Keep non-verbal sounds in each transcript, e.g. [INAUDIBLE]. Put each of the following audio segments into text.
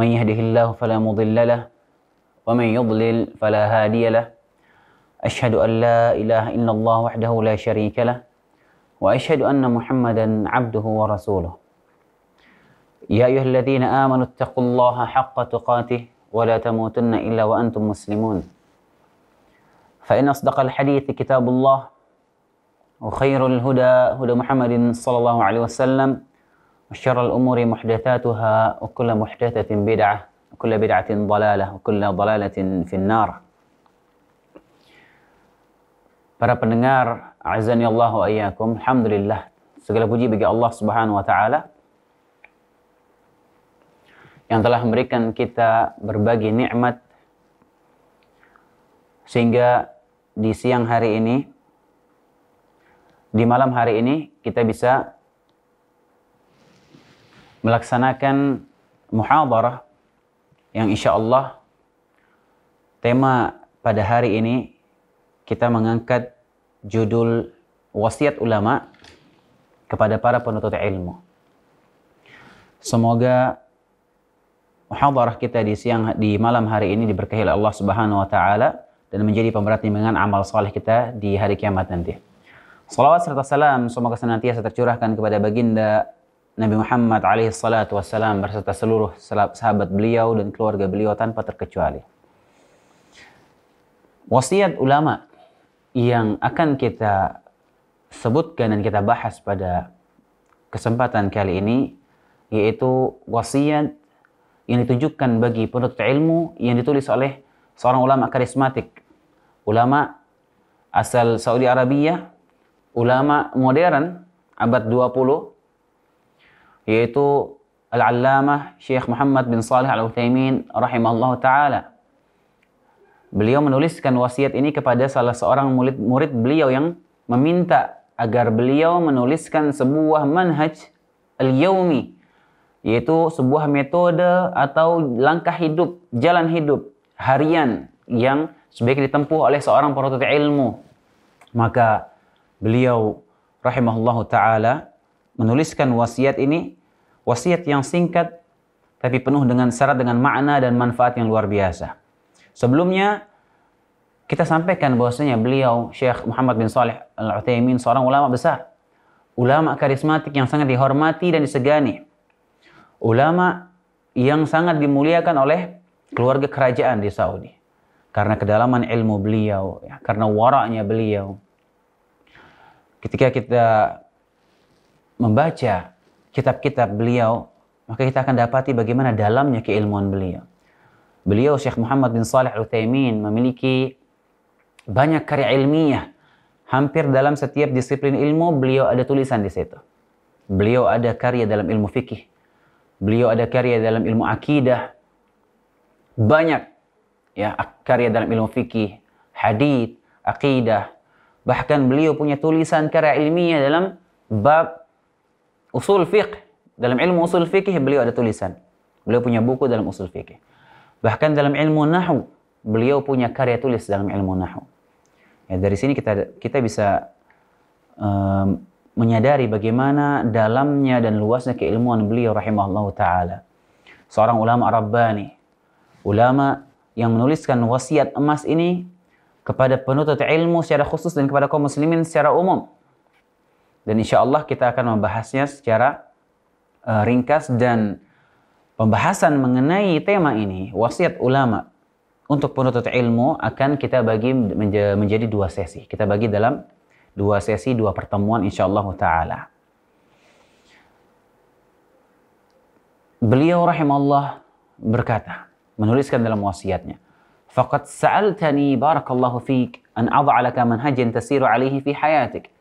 من يهده الله فلا مضل له ومن يضلل فلا هادي له أشهد أن لا إله إلا الله وحده لا شريك له وأشهد أن محمدا عبده ورسوله يا أيها الذين آمنوا اتقوا الله حق تقاته ولا تموتن إلا وأنتم مسلمون فإن أصدق الحديث كتاب الله وخير الهدى هدى محمد صلى الله عليه وسلم وشر الأمور محدثاتها وكل محدثة بدعة وكل بدعة ضلالة وكل ضلالة في النار Para pendengar, azani Allah ayyakum, Alhamdulillah. Segala puji bagi Allah Subhanahu wa taala yang telah memberikan kita berbagai nikmat sehingga di siang hari ini di malam hari ini kita bisa melaksanakan muhadarah yang insya Allah tema pada hari ini kita mengangkat judul wasiat ulama kepada para penuntut ilmu. Semoga muhadarah kita di siang di malam hari ini diberkahi oleh Allah Subhanahu wa taala dan menjadi pemberat timbangan amal saleh kita di hari kiamat nanti. Salawat serta salam semoga senantiasa tercurahkan kepada baginda Nabi Muhammad alaihi salatu wassalam berserta seluruh sahabat beliau dan keluarga beliau tanpa terkecuali. Wasiat ulama yang akan kita sebutkan dan kita bahas pada kesempatan kali ini yaitu wasiat yang ditunjukkan bagi penuntut ilmu yang ditulis oleh seorang ulama karismatik, ulama asal Saudi Arabia, ulama modern abad 20 yaitu Al-Allamah Syekh Muhammad bin Salih al uthaymin rahimahullah taala. Beliau menuliskan wasiat ini kepada salah seorang murid, murid beliau yang meminta agar beliau menuliskan sebuah manhaj al-yaumi yaitu sebuah metode atau langkah hidup, jalan hidup harian yang sebaiknya ditempuh oleh seorang penuntut ilmu. Maka beliau rahimahullah taala menuliskan wasiat ini Wasiat yang singkat tapi penuh dengan syarat dengan makna dan manfaat yang luar biasa. Sebelumnya kita sampaikan bahwasanya beliau Syekh Muhammad bin Saleh Al-Utsaimin seorang ulama besar, ulama karismatik yang sangat dihormati dan disegani. Ulama yang sangat dimuliakan oleh keluarga kerajaan di Saudi karena kedalaman ilmu beliau, ya, karena waraknya beliau. Ketika kita membaca kitab-kitab beliau, maka kita akan dapati bagaimana dalamnya keilmuan beliau. Beliau Syekh Muhammad bin Saleh al Al-Taimin memiliki banyak karya ilmiah. Hampir dalam setiap disiplin ilmu beliau ada tulisan di situ. Beliau ada karya dalam ilmu fikih. Beliau ada karya dalam ilmu akidah. Banyak ya karya dalam ilmu fikih, hadis, akidah. Bahkan beliau punya tulisan karya ilmiah dalam bab usul fiqh. Dalam ilmu usul fikih beliau ada tulisan. Beliau punya buku dalam usul fikih. Bahkan dalam ilmu nahu beliau punya karya tulis dalam ilmu nahu. Ya, dari sini kita kita bisa um, menyadari bagaimana dalamnya dan luasnya keilmuan beliau rahimahullah taala. Seorang ulama Rabbani, ulama yang menuliskan wasiat emas ini kepada penuntut ilmu secara khusus dan kepada kaum muslimin secara umum dan insya Allah kita akan membahasnya secara uh, ringkas dan pembahasan mengenai tema ini, wasiat ulama untuk penuntut ilmu akan kita bagi menjadi dua sesi. Kita bagi dalam dua sesi, dua pertemuan insya Allah ta'ala. Beliau rahimahullah berkata, menuliskan dalam wasiatnya, فَقَدْ سَأَلْتَنِي بَارَكَ اللَّهُ فِيكَ أَنْ أَضَعَ لَكَ مَنْهَجٍ تَسِيرُ عَلَيْهِ فِي حَيَاتِكَ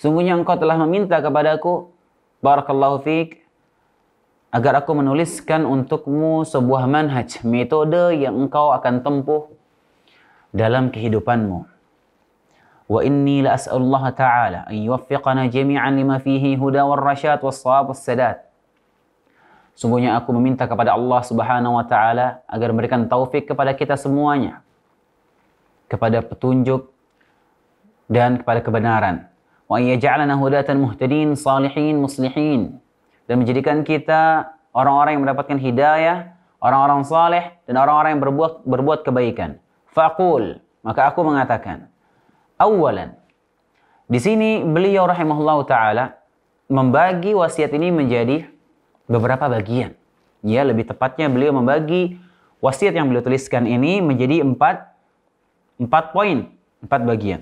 Sungguhnya engkau telah meminta kepadaku, Barakallahu fiqh, agar aku menuliskan untukmu sebuah manhaj, metode yang engkau akan tempuh dalam kehidupanmu. Wa inni la as'alullah ta'ala an yuwaffiqana jami'an lima fihi huda wal rasyad wal sawab wal sadat. Sungguhnya aku meminta kepada Allah Subhanahu wa taala agar memberikan taufik kepada kita semuanya kepada petunjuk dan kepada kebenaran wa yaj'alana hudatan muhtadin salihin muslihin dan menjadikan kita orang-orang yang mendapatkan hidayah, orang-orang saleh dan orang-orang yang berbuat berbuat kebaikan. Faqul, maka aku mengatakan, awalan. Di sini beliau rahimahullah taala membagi wasiat ini menjadi beberapa bagian. Ya, lebih tepatnya beliau membagi wasiat yang beliau tuliskan ini menjadi empat, empat poin, empat bagian.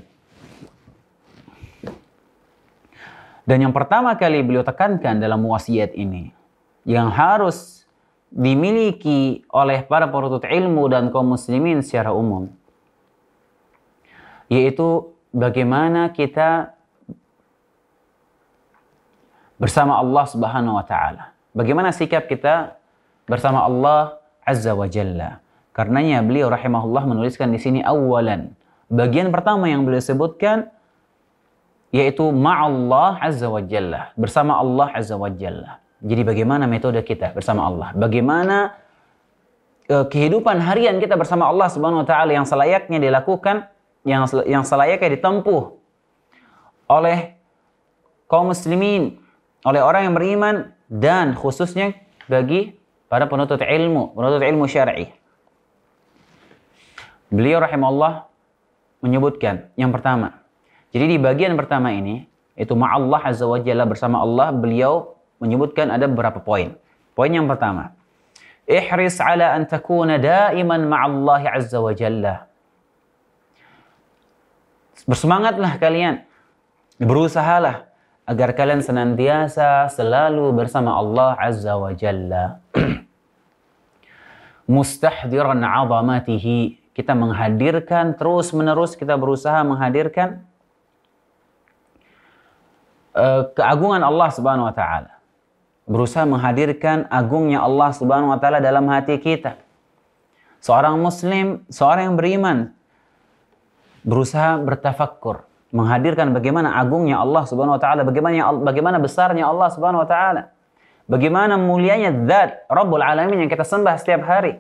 Dan yang pertama kali beliau tekankan dalam wasiat ini, yang harus dimiliki oleh para perutut ilmu dan kaum muslimin secara umum, yaitu bagaimana kita bersama Allah Subhanahu wa taala. Bagaimana sikap kita bersama Allah Azza wa Jalla. Karenanya beliau rahimahullah menuliskan di sini awalan. Bagian pertama yang beliau sebutkan yaitu ma'allah azza wa jalla, bersama Allah azza wa jalla. Jadi bagaimana metode kita bersama Allah? Bagaimana uh, kehidupan harian kita bersama Allah Subhanahu wa taala yang selayaknya dilakukan, yang yang selayaknya ditempuh oleh kaum muslimin, oleh orang yang beriman dan khususnya bagi para penuntut ilmu, penuntut ilmu syar'i. Beliau rahimahullah menyebutkan yang pertama, jadi di bagian pertama ini, ma ma'allah azza wa jalla bersama Allah, beliau menyebutkan ada beberapa poin. Poin yang pertama, ihris ala an takuna daiman ma'allahi azza wa jalla. Bersemangatlah kalian, berusahalah agar kalian senantiasa selalu bersama Allah azza wa jalla. [CLEARS THROAT] Mustahdiran azamatihi. Kita menghadirkan terus-menerus kita berusaha menghadirkan Eh, keagungan Allah Subhanahu wa taala. Berusaha menghadirkan agungnya Allah Subhanahu wa taala dalam hati kita. Seorang muslim, seorang yang beriman berusaha bertafakur menghadirkan bagaimana agungnya Allah Subhanahu wa taala, bagaimana bagaimana besarnya Allah Subhanahu wa taala. Bagaimana mulianya zat Rabbul Alamin yang kita sembah setiap hari.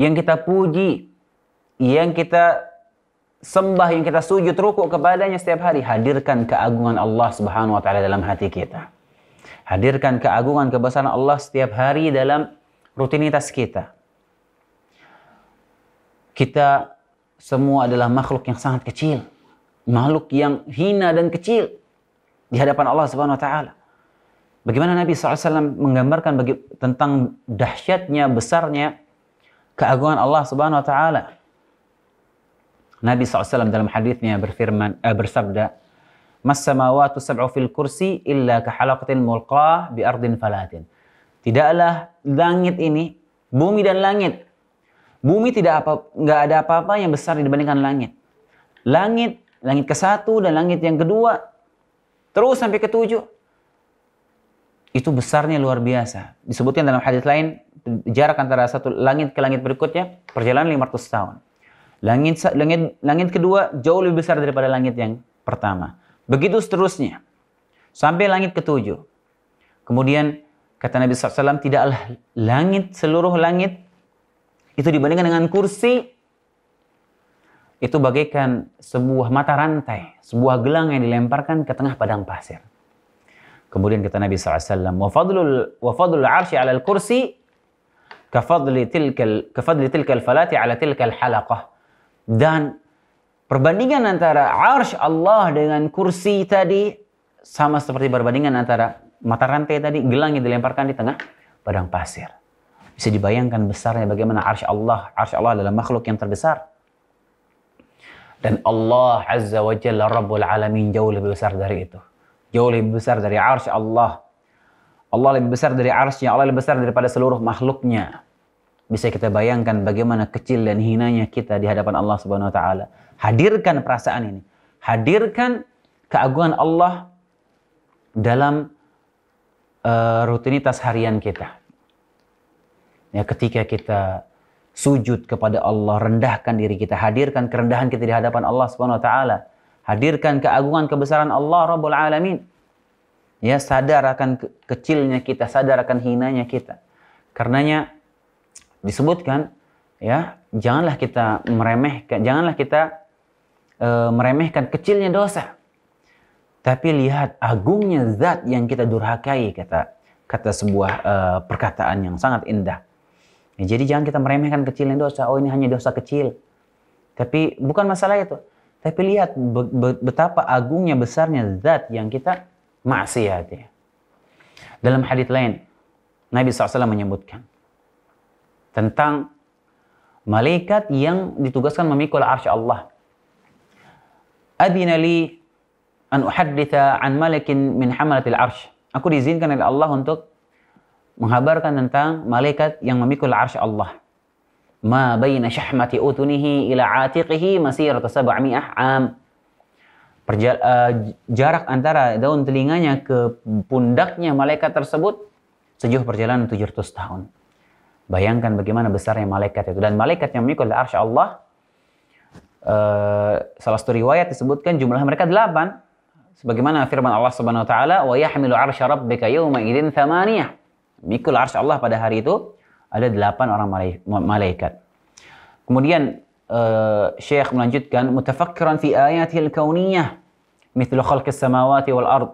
Yang kita puji, yang kita sembah yang kita sujud rukuk kepadanya setiap hari hadirkan keagungan Allah Subhanahu wa taala dalam hati kita. Hadirkan keagungan kebesaran Allah setiap hari dalam rutinitas kita. Kita semua adalah makhluk yang sangat kecil, makhluk yang hina dan kecil di hadapan Allah Subhanahu wa taala. Bagaimana Nabi SAW menggambarkan bagi, tentang dahsyatnya, besarnya keagungan Allah Subhanahu wa taala Nabi SAW dalam hadisnya berfirman eh, bersabda, "Mas samawati sab'u fil kursi illa ka halaqatin mulqah bi ardin falatin." Tidaklah langit ini, bumi dan langit. Bumi tidak apa nggak ada apa-apa yang besar dibandingkan langit. Langit, langit ke satu dan langit yang kedua, terus sampai ke tujuh. Itu besarnya luar biasa. Disebutkan dalam hadis lain, jarak antara satu langit ke langit berikutnya perjalanan 500 tahun. Langit langit langit kedua jauh lebih besar daripada langit yang pertama. Begitu seterusnya. Sampai langit ketujuh. Kemudian kata Nabi SAW, tidaklah langit, seluruh langit itu dibandingkan dengan kursi itu bagaikan sebuah mata rantai, sebuah gelang yang dilemparkan ke tengah padang pasir. Kemudian kata Nabi SAW, وَفَضْلُ الْعَرْشِ عَلَى kursi كَفَضْلِ تِلْكَ, كفضل تلك الْفَلَاتِ عَلَى تِلْكَ الْحَلَقَةِ dan perbandingan antara arsh Allah dengan kursi tadi sama seperti perbandingan antara mata rantai tadi, gelang yang dilemparkan di tengah padang pasir. Bisa dibayangkan besarnya bagaimana arsh Allah. Arsh Allah adalah makhluk yang terbesar. Dan Allah Azza wa Jalla Rabbul Alamin jauh lebih besar dari itu. Jauh lebih besar dari arsh Allah. Allah lebih besar dari arsnya, Allah lebih besar daripada seluruh makhluknya bisa kita bayangkan bagaimana kecil dan hinanya kita di hadapan Allah Subhanahu wa taala. Hadirkan perasaan ini. Hadirkan keagungan Allah dalam uh, rutinitas harian kita. Ya, ketika kita sujud kepada Allah, rendahkan diri kita, hadirkan kerendahan kita di hadapan Allah Subhanahu wa taala. Hadirkan keagungan kebesaran Allah Rabbul Alamin. Ya, sadar akan kecilnya kita, sadar akan hinanya kita. Karenanya disebutkan ya janganlah kita meremehkan janganlah kita e, meremehkan kecilnya dosa tapi lihat agungnya zat yang kita durhakai kata kata sebuah e, perkataan yang sangat indah ya, jadi jangan kita meremehkan kecilnya dosa oh ini hanya dosa kecil tapi bukan masalah itu tapi lihat betapa agungnya besarnya zat yang kita maksiat ya dalam hadits lain Nabi SAW menyebutkan tentang malaikat yang ditugaskan memikul arsy Allah. Adina li an uhadditha an malakin min hamalatil arsy. Aku diizinkan oleh Allah untuk menghabarkan tentang malaikat yang memikul arsy Allah. Ma baina syahmati utunihi ila atiqihi masirat sab'mi'ah am. Perjal, uh, eh, jarak antara daun telinganya ke pundaknya malaikat tersebut sejauh perjalanan 700 tahun. Bayangkan bagaimana besarnya malaikat itu. Dan malaikat yang memikul arsy Allah, uh, salah satu riwayat disebutkan jumlah mereka delapan. Sebagaimana firman Allah Subhanahu wa taala, وَيَحْمِلُ عَرْشَ رَبِّكَ يَوْمَ إِذٍ idzin thamaniyah." Mikul arsy Allah pada hari itu ada delapan orang malaikat. Kemudian uh, Syekh melanjutkan, مُتَفَكِّرًا fi ayatil الْكَوْنِيَةِ مِثْلُ خَلْكِ samawati wal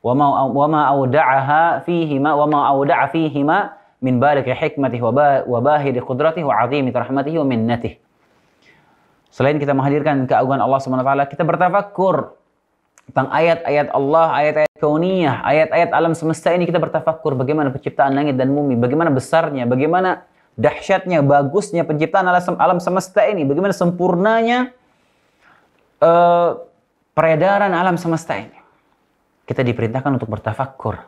وَمَا أَوْدَعَهَا فِيهِمَا وَمَا أَوْدَعَ فِيهِمَا min bariki hikmatihi wa bahiri qudratihi wa azimi rahmatihi wa minnatih. Selain kita menghadirkan keagungan Allah SWT, kita bertafakur tentang ayat-ayat Allah, ayat-ayat kauniyah, ayat-ayat alam semesta ini kita bertafakur bagaimana penciptaan langit dan bumi, bagaimana besarnya, bagaimana dahsyatnya, bagusnya penciptaan alam semesta ini, bagaimana sempurnanya uh, peredaran alam semesta ini. Kita diperintahkan untuk bertafakur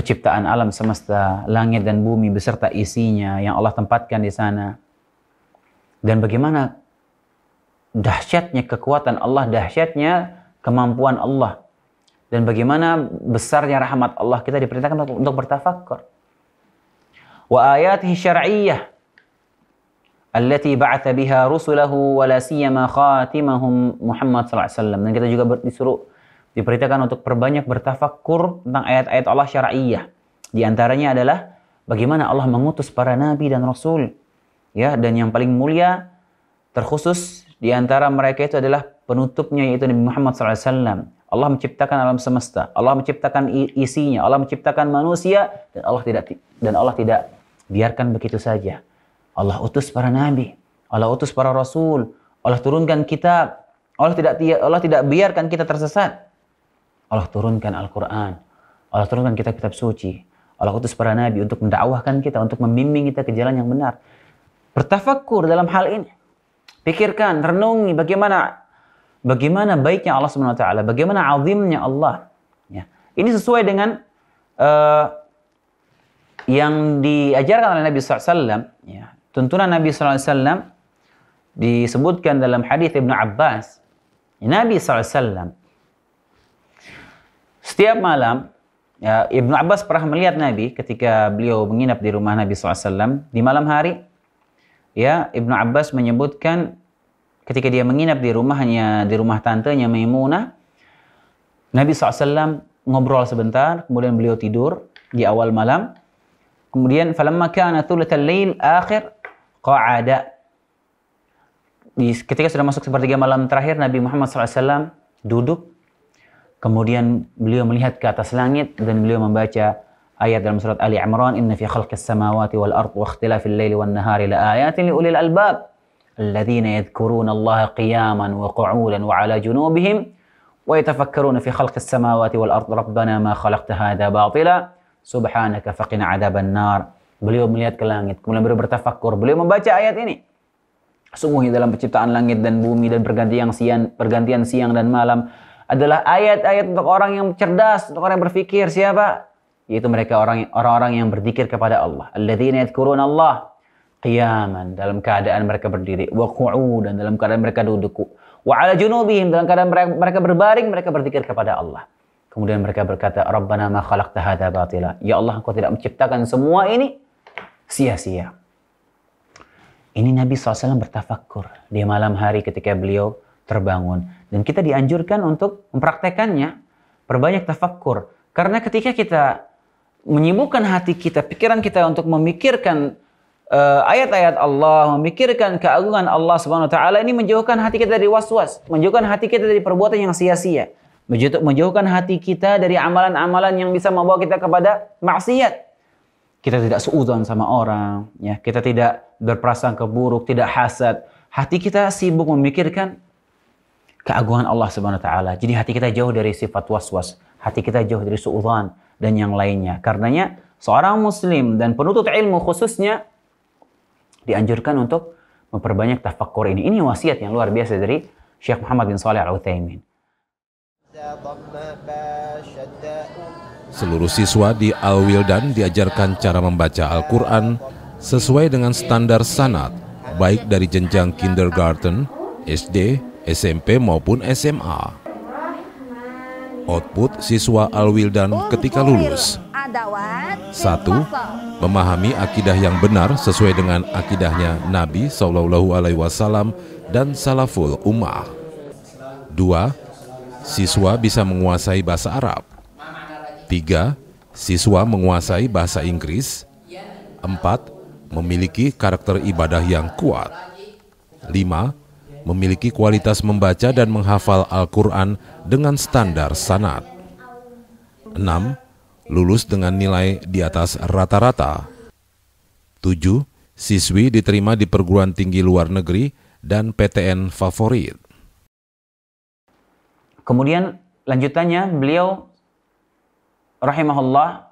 penciptaan alam semesta, langit dan bumi beserta isinya yang Allah tempatkan di sana. Dan bagaimana dahsyatnya kekuatan Allah, dahsyatnya kemampuan Allah. Dan bagaimana besarnya rahmat Allah kita diperintahkan untuk, untuk bertafakkur. Wa ayatihi syar'iyyah allati ba'atha biha rusulahu wa la siyama khatimahum Muhammad sallallahu Dan kita juga disuruh diperintahkan untuk perbanyak bertafakur tentang ayat-ayat Allah syar'iyah. Di antaranya adalah bagaimana Allah mengutus para nabi dan rasul. Ya, dan yang paling mulia terkhusus di antara mereka itu adalah penutupnya yaitu Nabi Muhammad SAW. Allah menciptakan alam semesta, Allah menciptakan isinya, Allah menciptakan manusia dan Allah tidak dan Allah tidak biarkan begitu saja. Allah utus para nabi, Allah utus para rasul, Allah turunkan kitab, Allah tidak Allah tidak biarkan kita tersesat. Allah turunkan Al-Quran, Allah turunkan kita kitab suci, Allah utus para nabi untuk mendakwahkan kita, untuk membimbing kita ke jalan yang benar. Bertafakur dalam hal ini. Pikirkan, renungi bagaimana bagaimana baiknya Allah Subhanahu bagaimana azimnya Allah. Ya. Ini sesuai dengan uh, yang diajarkan oleh Nabi SAW. Ya. Tuntunan Nabi SAW disebutkan dalam hadis Ibnu Abbas. Nabi SAW setiap malam ya, Ibnu Abbas pernah melihat Nabi ketika beliau menginap di rumah Nabi SAW di malam hari. Ya, Ibnu Abbas menyebutkan ketika dia menginap di rumahnya di rumah tantenya Maimunah, Nabi SAW ngobrol sebentar, kemudian beliau tidur di awal malam. Kemudian falamma kana thulathal lail akhir qa'ada. ketika sudah masuk sepertiga malam terakhir Nabi Muhammad SAW duduk Kemudian beliau melihat ke atas langit dan beliau membaca ayat dalam surat Ali Imran, "Inna fi khalqis samawati wal ard wa ikhtilafil laili wan nahari la ayatin li ulil albab alladziina yadhkuruna Allah qiyaman wa qu'udan wa 'ala junubihim wa yatafakkaruna fi khalqis samawati wal ard rabbana ma khalaqta hadza batila subhanaka faqina 'adzaban nar." Beliau melihat ke langit, kemudian beliau bertafakkur, beliau membaca ayat ini. Sungguh dalam penciptaan langit dan bumi dan pergantian siang, pergantian siang dan malam adalah ayat-ayat untuk orang yang cerdas, untuk orang yang berfikir. Siapa? Yaitu mereka orang orang yang berzikir kepada Allah. Alladzina yadhkuruna Allah qiyaman dalam keadaan mereka berdiri, wa dan dalam keadaan mereka duduk, wa 'ala junubihim dalam keadaan mereka berbaring mereka berzikir kepada Allah. Kemudian mereka berkata, "Rabbana ma khalaqta hadza batila." Ya Allah, Engkau tidak menciptakan semua ini sia-sia. Ini Nabi SAW bertafakur di malam hari ketika beliau terbangun. Dan kita dianjurkan untuk mempraktekannya, perbanyak tafakkur Karena ketika kita menyibukkan hati kita, pikiran kita untuk memikirkan ayat eh, ayat-ayat Allah, memikirkan keagungan Allah Subhanahu wa taala ini menjauhkan hati kita dari was-was, menjauhkan hati kita dari perbuatan yang sia-sia, menjauhkan hati kita dari amalan-amalan yang bisa membawa kita kepada maksiat. Kita tidak seudon sama orang, ya. Kita tidak berprasangka buruk, tidak hasad. Hati kita sibuk memikirkan keagungan Allah Subhanahu wa taala. Jadi hati kita jauh dari sifat waswas, hati kita jauh dari suudzon dan yang lainnya. Karenanya seorang muslim dan penuntut ilmu khususnya dianjurkan untuk memperbanyak tafakkur ini. Ini wasiat yang luar biasa dari Syekh Muhammad bin Saleh Al-Utsaimin. Seluruh siswa di Al-Wildan diajarkan cara membaca Al-Quran sesuai dengan standar sanad baik dari jenjang kindergarten, SD, SMP maupun SMA. Output siswa Alwildan ketika lulus. 1. Memahami akidah yang benar sesuai dengan akidahnya Nabi Shallallahu Alaihi Wasallam dan Salaful Ummah. 2. Siswa bisa menguasai bahasa Arab. 3. Siswa menguasai bahasa Inggris. Empat, Memiliki karakter ibadah yang kuat. 5 memiliki kualitas membaca dan menghafal Al-Quran dengan standar sanat. 6. Lulus dengan nilai di atas rata-rata. 7. Siswi diterima di perguruan tinggi luar negeri dan PTN favorit. Kemudian lanjutannya beliau rahimahullah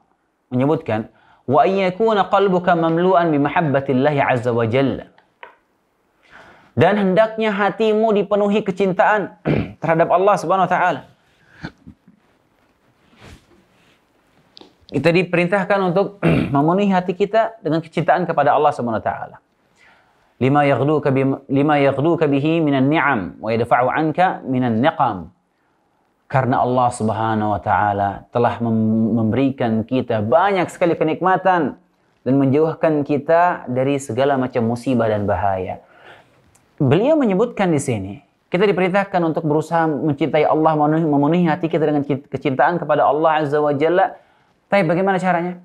menyebutkan wa ayyakuna qalbuka mamlu'an bi mahabbatillahi azza wa jalla dan hendaknya hatimu dipenuhi kecintaan [CLEARS THROAT] terhadap Allah Subhanahu wa taala. Kita diperintahkan untuk [CLEARS THROAT] memenuhi hati kita dengan kecintaan kepada Allah Subhanahu wa taala. Lima yaghduka lima yaghduka bihi minan ni'am wa yadfa'u 'anka minan niqam. Karena Allah Subhanahu wa taala telah memberikan kita banyak sekali kenikmatan dan menjauhkan kita dari segala macam musibah dan bahaya. Beliau menyebutkan di sini, kita diperintahkan untuk berusaha mencintai Allah, memenuhi, memenuhi hati kita dengan kecintaan kepada Allah Azza wa Jalla. Tapi bagaimana caranya?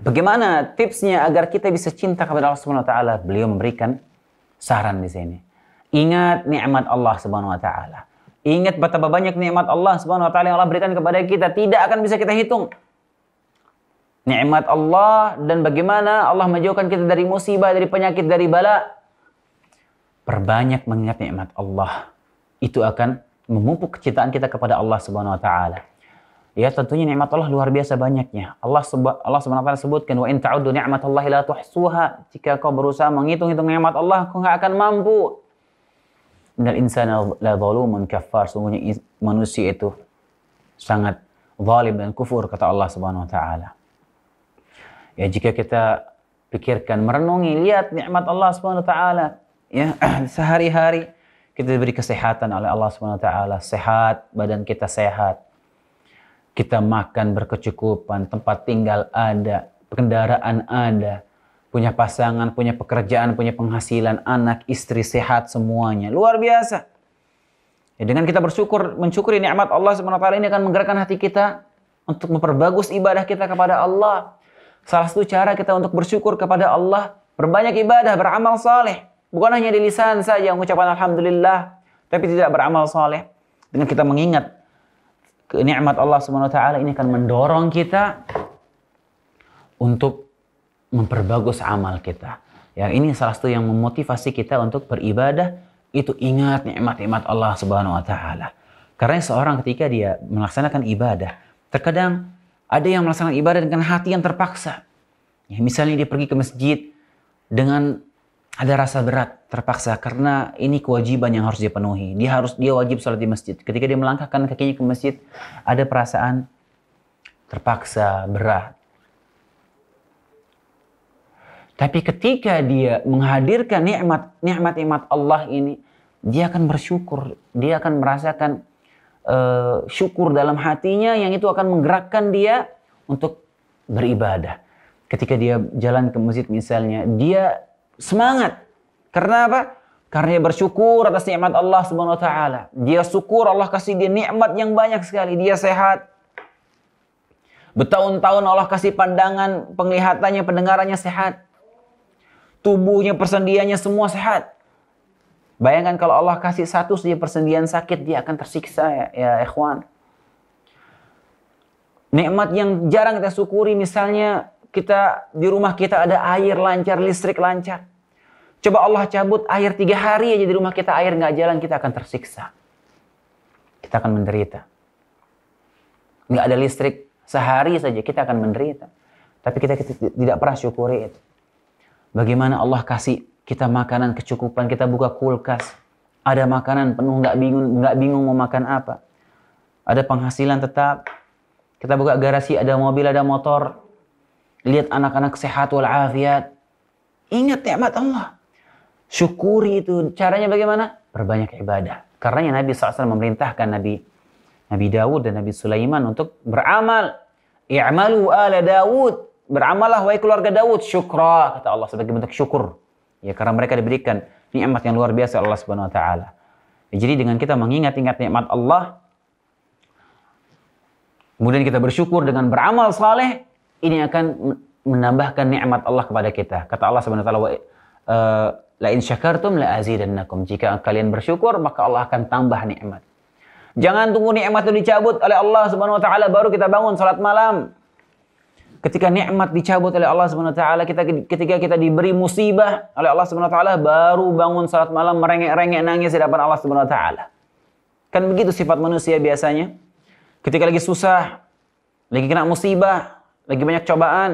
Bagaimana tipsnya agar kita bisa cinta kepada Allah Subhanahu wa taala? Beliau memberikan saran di sini. Ingat nikmat Allah Subhanahu wa taala. Ingat betapa banyak nikmat Allah Subhanahu wa taala yang Allah berikan kepada kita, tidak akan bisa kita hitung. Nikmat Allah dan bagaimana Allah menjauhkan kita dari musibah, dari penyakit, dari bala perbanyak mengingat nikmat Allah. Itu akan memupuk kecintaan kita kepada Allah Subhanahu wa taala. Ya tentunya nikmat Allah luar biasa banyaknya. Allah Allah Subhanahu wa taala sebutkan wa in ta'uddu ni'matallahi la tuhsuha. Jika kau berusaha menghitung-hitung nikmat Allah, kau nggak akan mampu. Innal insana la zalumun kafar Sungguhnya manusia itu sangat zalim dan kufur kata Allah Subhanahu wa taala. Ya jika kita pikirkan, merenungi, lihat nikmat Allah Subhanahu wa taala, ya [CLEARS THROAT] sehari-hari kita diberi kesehatan oleh Allah Subhanahu taala, sehat, badan kita sehat. Kita makan berkecukupan, tempat tinggal ada, kendaraan ada, punya pasangan, punya pekerjaan, punya penghasilan, anak, istri sehat semuanya. Luar biasa. Ya, dengan kita bersyukur, mensyukuri nikmat Allah Subhanahu taala ini akan menggerakkan hati kita untuk memperbagus ibadah kita kepada Allah. Salah satu cara kita untuk bersyukur kepada Allah, perbanyak ibadah, beramal saleh. Bukan hanya di lisan saja mengucapkan alhamdulillah, tapi tidak beramal soleh. Dengan kita mengingat kenikmat Allah Subhanahu wa taala ini akan mendorong kita untuk memperbagus amal kita. Ya, ini salah satu yang memotivasi kita untuk beribadah itu ingat nikmat-nikmat Allah Subhanahu wa taala. Karena seorang ketika dia melaksanakan ibadah, terkadang ada yang melaksanakan ibadah dengan hati yang terpaksa. Ya, misalnya dia pergi ke masjid dengan ada rasa berat terpaksa karena ini kewajiban yang harus dia penuhi. Dia harus dia wajib sholat di masjid. Ketika dia melangkahkan kakinya ke masjid, ada perasaan terpaksa berat. Tapi ketika dia menghadirkan nikmat nikmat nikmat Allah ini, dia akan bersyukur, dia akan merasakan uh, syukur dalam hatinya yang itu akan menggerakkan dia untuk beribadah. Ketika dia jalan ke masjid misalnya, dia Semangat. Karena apa? Karena dia bersyukur atas nikmat Allah Subhanahu wa taala. Dia syukur Allah kasih dia nikmat yang banyak sekali. Dia sehat. Bertahun-tahun Allah kasih pandangan, penglihatannya, pendengarannya sehat. Tubuhnya, persendiannya semua sehat. Bayangkan kalau Allah kasih satu saja persendian sakit, dia akan tersiksa ya, ya ikhwan. Nikmat yang jarang kita syukuri misalnya kita di rumah kita ada air lancar, listrik lancar. Coba Allah cabut air tiga hari aja di rumah kita air nggak jalan kita akan tersiksa. Kita akan menderita. Nggak ada listrik sehari saja kita akan menderita. Tapi kita, tidak pernah syukuri itu. Bagaimana Allah kasih kita makanan kecukupan, kita buka kulkas, ada makanan penuh nggak bingung nggak bingung mau makan apa. Ada penghasilan tetap. Kita buka garasi ada mobil ada motor, lihat anak-anak sehat walafiat. Ingat nikmat Allah. Syukuri itu. Caranya bagaimana? Perbanyak ibadah. Karena Nabi SAW memerintahkan Nabi Nabi Dawud dan Nabi Sulaiman untuk beramal. I'malu ala Dawud. Beramallah wahai keluarga Dawud. Syukra. Kata Allah sebagai bentuk syukur. Ya karena mereka diberikan nikmat yang luar biasa Allah Subhanahu Wa Taala. Ya, jadi dengan kita mengingat-ingat nikmat Allah, kemudian kita bersyukur dengan beramal saleh, ini akan menambahkan nikmat Allah kepada kita. Kata Allah Subhanahu wa taala eh, la in syakartum la azidannakum. Jika kalian bersyukur maka Allah akan tambah nikmat. Jangan tunggu nikmat itu dicabut oleh Allah Subhanahu wa taala baru kita bangun salat malam. Ketika nikmat dicabut oleh Allah Subhanahu wa taala, kita ketika kita diberi musibah oleh Allah Subhanahu wa taala baru bangun salat malam merengek-rengek nangis di hadapan Allah Subhanahu wa taala. Kan begitu sifat manusia biasanya. Ketika lagi susah, lagi kena musibah, lagi banyak cobaan,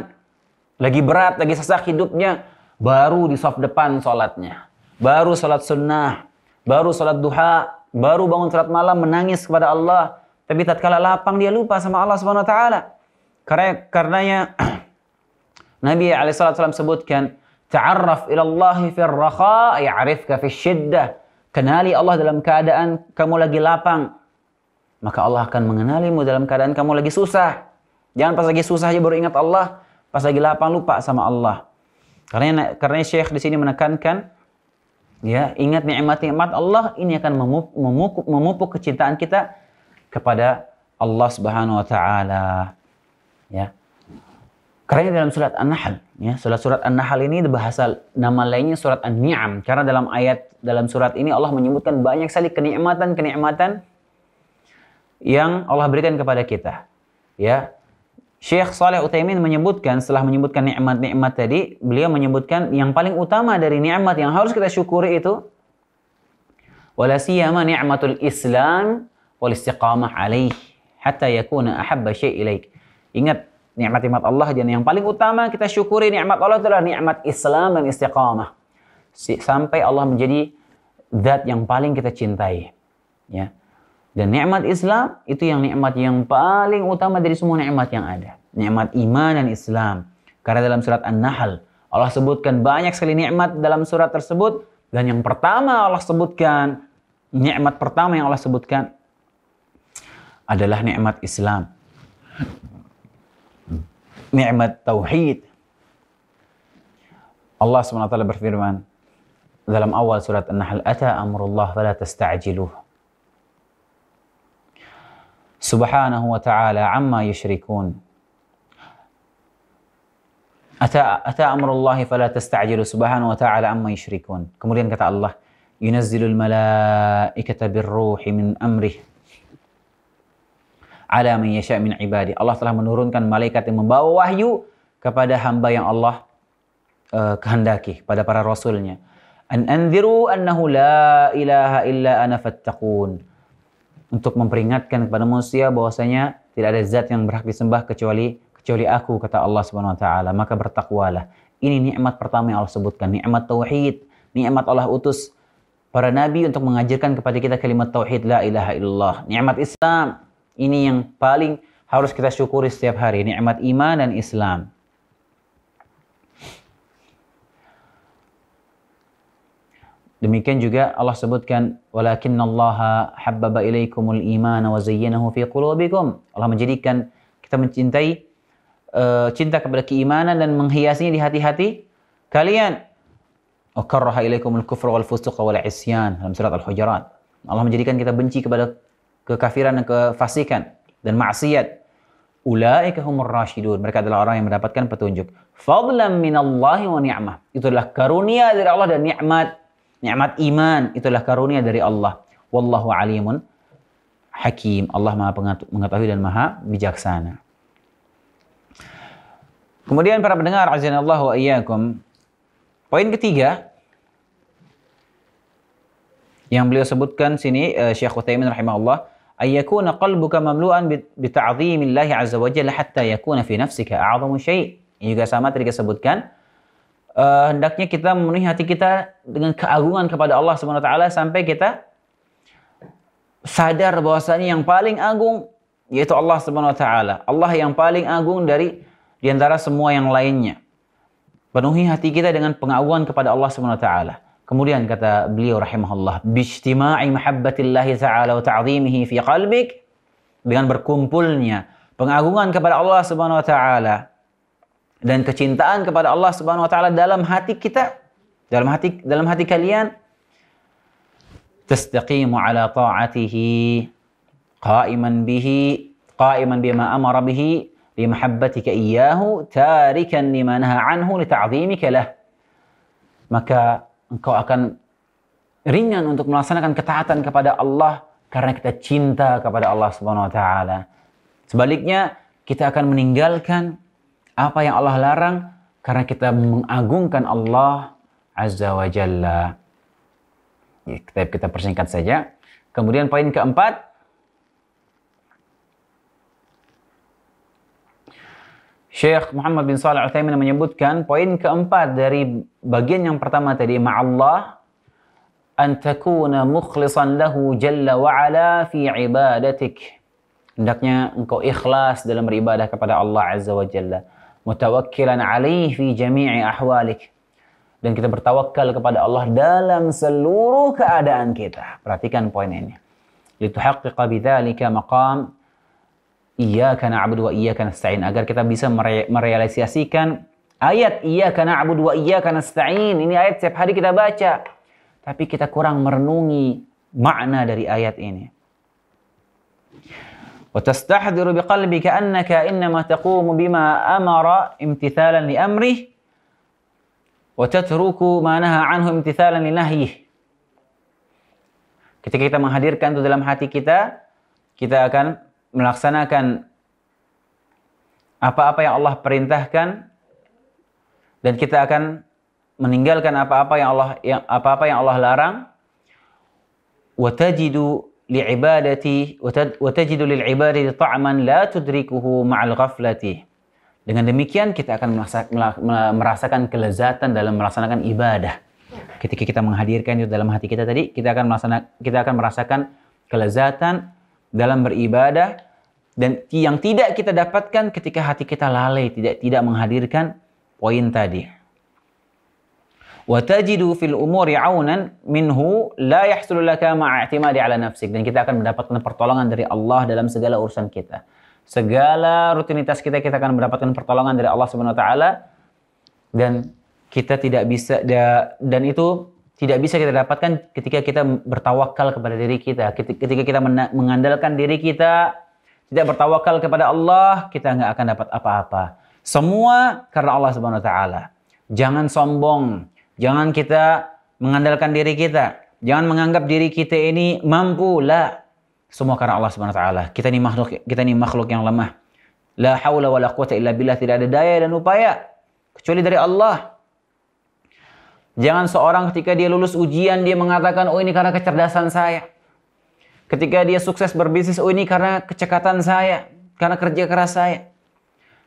lagi berat, lagi sesak hidupnya, baru di soft depan sholatnya. Baru sholat sunnah, baru sholat duha, baru bangun sholat malam menangis kepada Allah. Tapi tatkala lapang dia lupa sama Allah Subhanahu wa taala. Karena karenanya [CLEARS THROAT] Nabi alaihi sebutkan, "Ta'arraf ila Allah fil rakha ya'rifka fil shiddah Kenali Allah dalam keadaan kamu lagi lapang, maka Allah akan mengenalimu dalam keadaan kamu lagi susah. Jangan pas lagi susah aja baru ingat Allah, pas lagi lapang lupa sama Allah. Karena karena Syekh di sini menekankan ya, ingat nikmat-nikmat Allah ini akan memupuk, memupuk kecintaan kita kepada Allah Subhanahu wa taala. Ya. Karena dalam surat An-Nahl, ya, surat-surat An-Nahl ini bahasa nama lainnya surat An-Ni'am. Karena dalam ayat dalam surat ini Allah menyebutkan banyak sekali kenikmatan-kenikmatan yang Allah berikan kepada kita. Ya, Syekh Saleh Utsaimin menyebutkan setelah menyebutkan nikmat-nikmat tadi, beliau menyebutkan yang paling utama dari nikmat yang harus kita syukuri itu wala siyama ni'matul Islam wal istiqamah alaih hatta yakuna ahabba syai' ilaik. Ingat nikmat-nikmat Allah dan yang paling utama kita syukuri nikmat Allah adalah nikmat Islam dan istiqamah. Sampai Allah menjadi zat yang paling kita cintai. Ya. Dan nikmat Islam itu yang nikmat yang paling utama dari semua nikmat yang ada. Nikmat iman dan Islam. Karena dalam surat An-Nahl Allah sebutkan banyak sekali nikmat dalam surat tersebut dan yang pertama Allah sebutkan nikmat pertama yang Allah sebutkan adalah nikmat Islam. Nikmat tauhid. Allah SWT berfirman dalam awal surat An-Nahl, "Ata amrullah fala tasta'jiluh." subhanahu wa ta'ala amma yushrikun. Ata, ata amrullahi fala tasta'jilu subhanahu wa ta'ala amma yushrikun. Kemudian kata Allah, yunazzilul malaikata birruhi min amrih ala man yasha min ibadi. Allah telah menurunkan malaikat yang membawa wahyu kepada hamba yang Allah uh, kehendaki, pada para rasulnya. An anziru annahu la ilaha illa ana fattaqun untuk memperingatkan kepada manusia bahwasanya tidak ada zat yang berhak disembah kecuali kecuali aku kata Allah Subhanahu wa taala maka bertakwalah ini nikmat pertama yang Allah sebutkan nikmat tauhid nikmat Allah utus para nabi untuk mengajarkan kepada kita kalimat tauhid la ilaha illallah nikmat Islam ini yang paling harus kita syukuri setiap hari nikmat iman dan Islam Demikian juga Allah sebutkan walakinallaha habbaba ilaikumul iman wa zayyanahu fi qulubikum. Allah menjadikan kita mencintai uh, cinta kepada keimanan dan menghiasinya di hati-hati kalian. Wa karraha ilaikumul kufra wal fusuqa wal isyan dalam surat Al-Hujurat. Allah menjadikan kita benci kepada kekafiran dan kefasikan dan maksiat. Ulaika humur rasyidun. Mereka adalah orang yang mendapatkan petunjuk. Fadlan minallahi wa ni'mah. Itu adalah karunia dari Allah dan nikmat nikmat iman itulah karunia dari Allah. Wallahu alimun hakim. Allah Maha mengetahui dan Maha bijaksana. Kemudian para pendengar azanallahu wa iyyakum. Poin ketiga yang beliau sebutkan sini eh, Syekh Utsaimin rahimahullah ayyakuna qalbuka mamlu'an bita'zimillahi azza wa jalla hatta yakuna fi nafsika a'zamu syai'. juga sama tadi disebutkan uh, hendaknya kita memenuhi hati kita dengan keagungan kepada Allah Subhanahu wa taala sampai kita sadar bahwasanya yang paling agung yaitu Allah Subhanahu wa taala. Allah yang paling agung dari di antara semua yang lainnya. Penuhi hati kita dengan pengagungan kepada Allah Subhanahu wa taala. Kemudian kata beliau rahimahullah, "Bijtima'i mahabbatillah ta'ala wa ta'dhimihi fi qalbik" dengan berkumpulnya pengagungan kepada Allah Subhanahu wa taala dan kecintaan kepada Allah Subhanahu wa taala dalam hati kita, dalam hati dalam hati kalian tastaqimu ala ta'atihi qa'iman bihi qa'iman bima amara bihi li mahabbatika iyyahu tarikan lima naha anhu li ta'dhimika lah maka engkau akan ringan untuk melaksanakan ketaatan kepada Allah karena kita cinta kepada Allah Subhanahu wa taala. Sebaliknya, kita akan meninggalkan apa yang Allah larang? Karena kita mengagungkan Allah Azza wa Jalla. Ya, kita, kita persingkat saja. Kemudian poin keempat. Syekh Muhammad bin Salih al Uthaymin menyebutkan poin keempat dari bagian yang pertama tadi. Ma'allah an takuna mukhlisan lahu jalla wa ala fi ibadatik. Hendaknya engkau ikhlas dalam beribadah kepada Allah Azza wa Jalla mutawakkilan alaih fi jami'i ahwalik dan kita bertawakal kepada Allah dalam seluruh keadaan kita. Perhatikan poin ini. Lituhaqqiqa bidzalika maqam iyyaka na'budu wa iyyaka nasta'in agar kita bisa mere merealisasikan ayat iyyaka na'budu wa iyyaka nasta'in. Ini ayat setiap hari kita baca. Tapi kita kurang merenungi makna dari ayat ini. وتستحضر بقلبك أنك إنما تقوم بما أمر امتثالا لأمره وتترك ما نهى عنه امتثالا لنهيه Ketika kita menghadirkan itu dalam hati kita, kita akan melaksanakan apa-apa yang Allah perintahkan dan kita akan meninggalkan apa-apa yang Allah yang apa-apa yang Allah larang. وَتَجِدُ li'ibadati wa tajidu lil'ibadati ta'aman la tudrikuhu ma'al ghaflati. Dengan demikian kita akan merasakan kelezatan dalam melaksanakan ibadah. Ketika kita menghadirkan itu dalam hati kita tadi, kita akan melaksanakan kita akan merasakan kelezatan dalam beribadah dan yang tidak kita dapatkan ketika hati kita lalai, tidak tidak menghadirkan poin tadi. وتجد في الأمور عونا منه لا يحصل لك مع اعتماد على نفسك. dan kita akan mendapatkan pertolongan dari Allah dalam segala urusan kita. Segala rutinitas kita kita akan mendapatkan pertolongan dari Allah Subhanahu wa taala dan kita tidak bisa dan itu tidak bisa kita dapatkan ketika kita bertawakal kepada diri kita, ketika kita mengandalkan diri kita, tidak bertawakal kepada Allah, kita nggak akan dapat apa-apa. Semua karena Allah Subhanahu wa taala. Jangan sombong, Jangan kita mengandalkan diri kita. Jangan menganggap diri kita ini mampu. lah. Semua karena Allah Subhanahu wa taala. Kita ini makhluk kita ini makhluk yang lemah. La haula wala quwata illa billah. Tidak ada daya dan upaya kecuali dari Allah. Jangan seorang ketika dia lulus ujian dia mengatakan oh ini karena kecerdasan saya. Ketika dia sukses berbisnis oh ini karena kecekatan saya, karena kerja keras saya.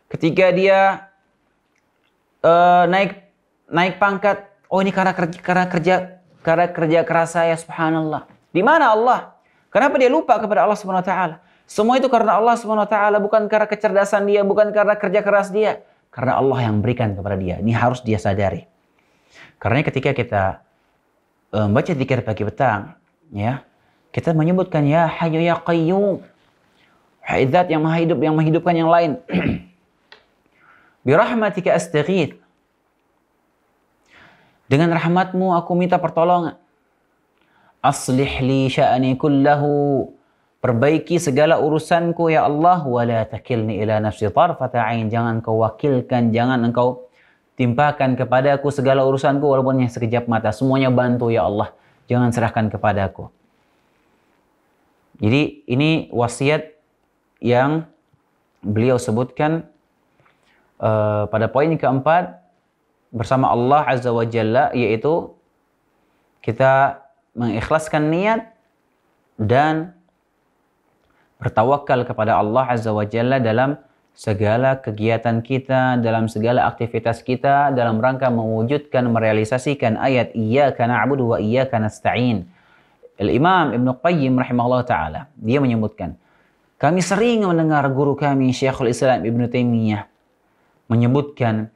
Ketika dia uh, naik naik pangkat Oh ini karena kerja, karena kerja karena kerja keras saya subhanallah. Di mana Allah? Kenapa dia lupa kepada Allah Subhanahu wa taala? Semua itu karena Allah Subhanahu wa taala, bukan karena kecerdasan dia, bukan karena kerja keras dia, karena Allah yang berikan kepada dia. Ini harus dia sadari. Karena ketika kita eh, membaca um, zikir pagi petang, ya, kita menyebutkan ya Hayyu ya Qayyum. Zat yang Maha Hidup yang menghidupkan yang lain. [CLEARS THROAT] Birahmatika astaghith. Dengan rahmatmu aku minta pertolongan. Aslih li sya'ni kullahu. Perbaiki segala urusanku ya Allah. Wa la takilni ila nafsi tarfata'in. Jangan kau wakilkan, jangan engkau timpakan aku segala urusanku walaupun hanya sekejap mata. Semuanya bantu ya Allah. Jangan serahkan kepada aku. Jadi ini wasiat yang beliau sebutkan uh, pada poin keempat bersama Allah Azza wa Jalla yaitu kita mengikhlaskan niat dan bertawakal kepada Allah Azza wa Jalla dalam segala kegiatan kita, dalam segala aktivitas kita, dalam rangka mewujudkan, merealisasikan ayat Iyaka na'budu wa Iyaka nasta'in. Al-Imam Ibn Qayyim rahimahullah ta'ala, dia menyebutkan, kami sering mendengar guru kami Syekhul Islam Ibn Taimiyah menyebutkan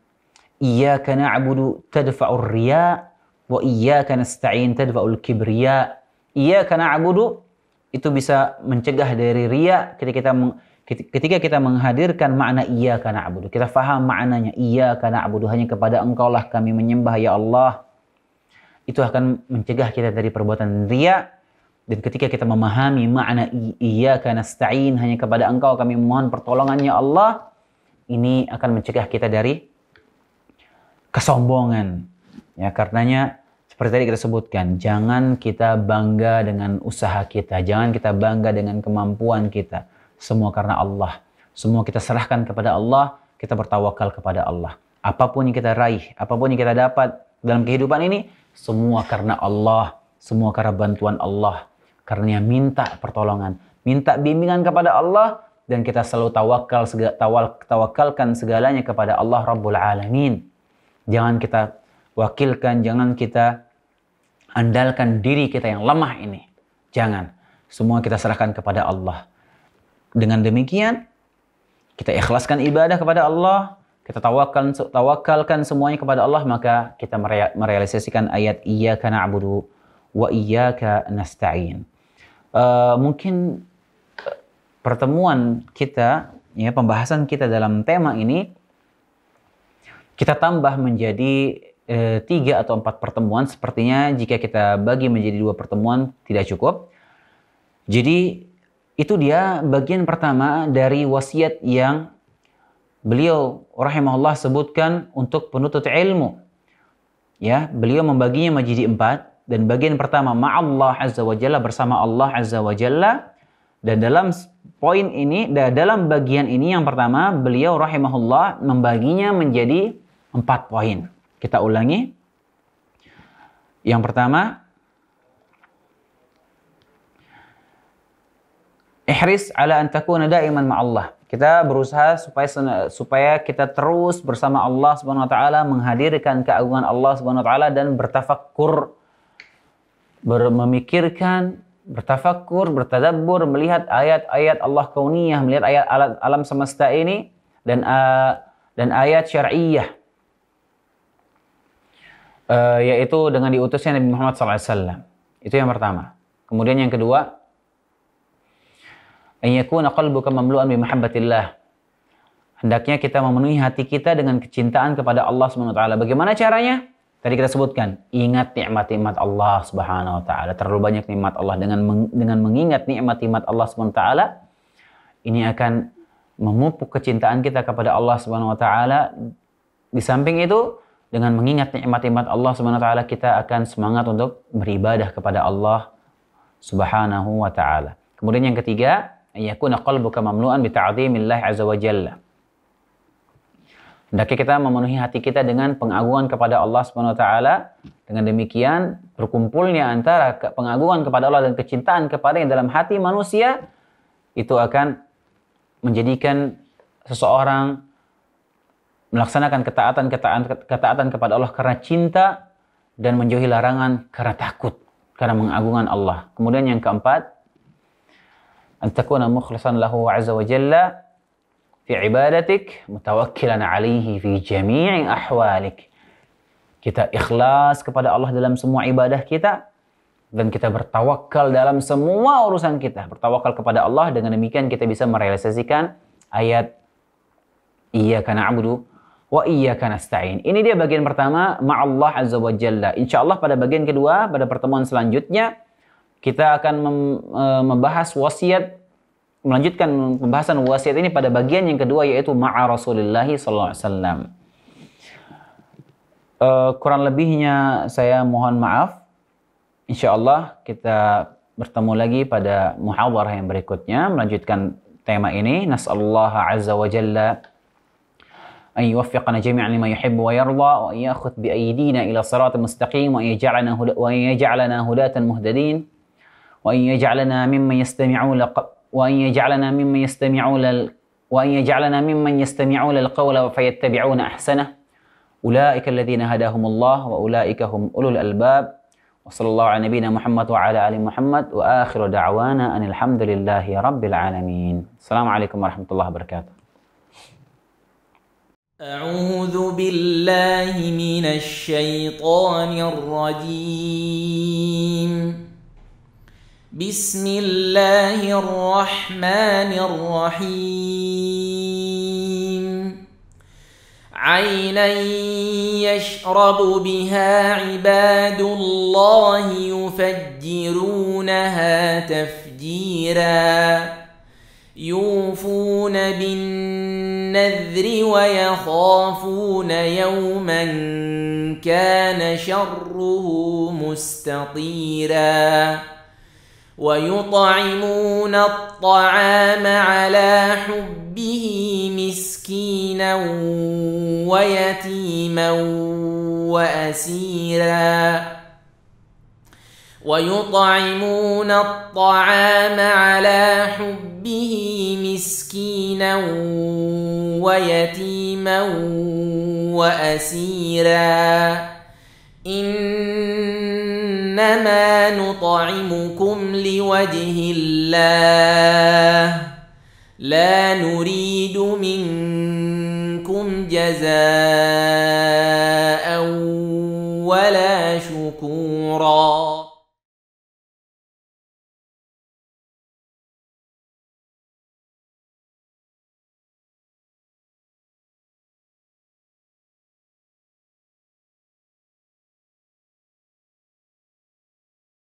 na'budu tadfa'ur riya' wa iyaka nasta'in tadfa'ul kibriya Iyaka na'budu itu bisa mencegah dari ria ketika kita ketika kita menghadirkan makna iyyaka na'budu kita faham maknanya iyyaka na'budu hanya kepada engkau lah kami menyembah ya Allah itu akan mencegah kita dari perbuatan ria dan ketika kita memahami makna karena nasta'in hanya kepada engkau kami mohon pertolongannya Allah ini akan mencegah kita dari kesombongan. Ya, karenanya seperti tadi kita sebutkan, jangan kita bangga dengan usaha kita, jangan kita bangga dengan kemampuan kita. Semua karena Allah. Semua kita serahkan kepada Allah, kita bertawakal kepada Allah. Apapun yang kita raih, apapun yang kita dapat dalam kehidupan ini, semua karena Allah, semua karena bantuan Allah. Karena minta pertolongan, minta bimbingan kepada Allah dan kita selalu tawakal segala, tawakalkan segalanya kepada Allah Rabbul Alamin. Jangan kita wakilkan, jangan kita andalkan diri kita yang lemah ini. Jangan. Semua kita serahkan kepada Allah. Dengan demikian, kita ikhlaskan ibadah kepada Allah, kita tawakalkan semuanya kepada Allah, maka kita merealisasikan ayat Iyaka na'budu wa Iyaka nasta'in. Uh, mungkin eh, pertemuan kita, ya pembahasan kita dalam tema ini kita tambah menjadi eh, tiga atau empat pertemuan. Sepertinya jika kita bagi menjadi dua pertemuan tidak cukup. Jadi itu dia bagian pertama dari wasiat yang beliau rahimahullah sebutkan untuk penutup ilmu. Ya, beliau membaginya menjadi empat dan bagian pertama ma'allah azza wa jalla bersama Allah azza wa jalla dan dalam poin ini dalam bagian ini yang pertama beliau rahimahullah membaginya menjadi empat poin. Kita ulangi. Yang pertama, ihris ala an takuna daiman Allah Kita berusaha supaya supaya kita terus bersama Allah Subhanahu wa taala menghadirkan keagungan Allah Subhanahu wa taala dan bertafakur memikirkan bertafakur, bertadabbur, melihat ayat-ayat Allah kauniyah, melihat ayat alam semesta ini dan uh, dan ayat syariah uh, yaitu dengan diutusnya Nabi Muhammad SAW. Itu yang pertama. Kemudian yang kedua, an yakuna qalbuka mamlu'an bi mahabbatillah. Hendaknya kita memenuhi hati kita dengan kecintaan kepada Allah Subhanahu wa taala. Bagaimana caranya? Tadi kita sebutkan, ingat nikmat-nikmat Allah Subhanahu wa taala. Terlalu banyak nikmat Allah dengan meng, dengan mengingat nikmat-nikmat Allah Subhanahu wa taala, ini akan memupuk kecintaan kita kepada Allah Subhanahu wa taala. Di samping itu, dengan mengingat nikmat-nikmat Allah Subhanahu wa taala kita akan semangat untuk beribadah kepada Allah Subhanahu wa taala. Kemudian yang ketiga, yakuna qalbuka mamlu'an bi ta'dhimillah azza wa jalla. Hendaknya kita memenuhi hati kita dengan pengagungan kepada Allah Subhanahu wa taala. Dengan demikian, berkumpulnya antara pengagungan kepada Allah dan kecintaan kepada yang dalam hati manusia itu akan menjadikan seseorang melaksanakan ketaatan ketaatan ketaatan kepada Allah karena cinta dan menjauhi larangan karena takut karena mengagungkan Allah. Kemudian yang keempat, antakuna mukhlasan lahu azza wa jalla fi ibadatik mutawakkilan alaihi fi jami'i ahwalik. Kita ikhlas kepada Allah dalam semua ibadah kita dan kita bertawakal dalam semua urusan kita. Bertawakal kepada Allah dengan demikian kita bisa merealisasikan ayat Iyyaka na'budu wa iyyaka nasta'in. Ini dia bagian pertama ma'allah azza wa jalla. Insyaallah pada bagian kedua pada pertemuan selanjutnya kita akan e, membahas wasiat melanjutkan pembahasan wasiat ini pada bagian yang kedua yaitu ma'a Rasulillah sallallahu alaihi wasallam. E, kurang lebihnya saya mohon maaf. Insyaallah kita bertemu lagi pada muhawarah yang berikutnya melanjutkan tema ini. Nas'allaha azza wa jalla أن يوفقنا جميعا لما يحب ويرضى وأن يأخذ بأيدينا إلى صراط مستقيم وأن يجعلنا وأن يجعلنا هداة مهتدين وأن يجعلنا ممن يستمعون وأن يجعلنا ممن يستمعون وأن يجعلنا ممن يستمعون القول فيتبعون أحسنه أولئك الذين هداهم الله وأولئك هم أولو الألباب وصلى الله على نبينا محمد وعلى آل محمد وآخر دعوانا أن الحمد لله رب العالمين السلام عليكم ورحمة الله وبركاته أعوذ بالله من الشيطان الرجيم بسم الله الرحمن الرحيم عينا يشرب بها عباد الله يفجرونها تفجيراً يوفون بالنذر ويخافون يوما كان شره مستطيرا ويطعمون الطعام على حبه مسكينا ويتيما واسيرا ويطعمون الطعام على حبه به مسكينا ويتيما واسيرا انما نطعمكم لوجه الله لا نريد منكم جزاء ولا شكورا